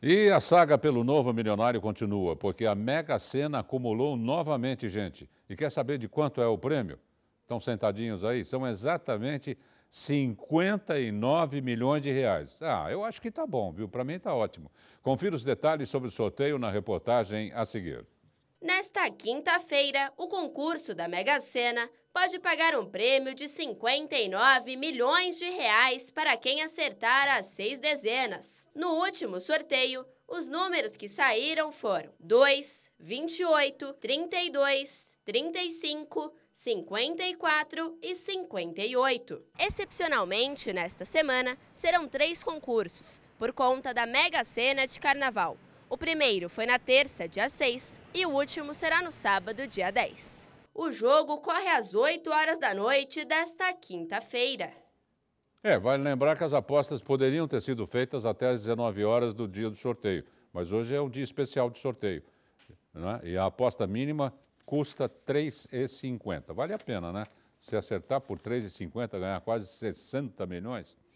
E a saga pelo novo milionário continua, porque a Mega Sena acumulou novamente gente. E quer saber de quanto é o prêmio? Estão sentadinhos aí? São exatamente 59 milhões de reais. Ah, eu acho que tá bom, viu? Para mim tá ótimo. Confira os detalhes sobre o sorteio na reportagem a seguir. Nesta quinta-feira, o concurso da Mega Sena pode pagar um prêmio de 59 milhões de reais para quem acertar as seis dezenas. No último sorteio, os números que saíram foram 2, 28, 32, 35, 54 e 58. Excepcionalmente, nesta semana, serão três concursos, por conta da Mega Sena de Carnaval. O primeiro foi na terça, dia 6, e o último será no sábado, dia 10. O jogo corre às 8 horas da noite desta quinta-feira. É, vale lembrar que as apostas poderiam ter sido feitas até às 19 horas do dia do sorteio, mas hoje é um dia especial de sorteio. Né? E a aposta mínima custa R$ 3,50. Vale a pena, né? Se acertar por R$ 3,50, ganhar quase 60 milhões.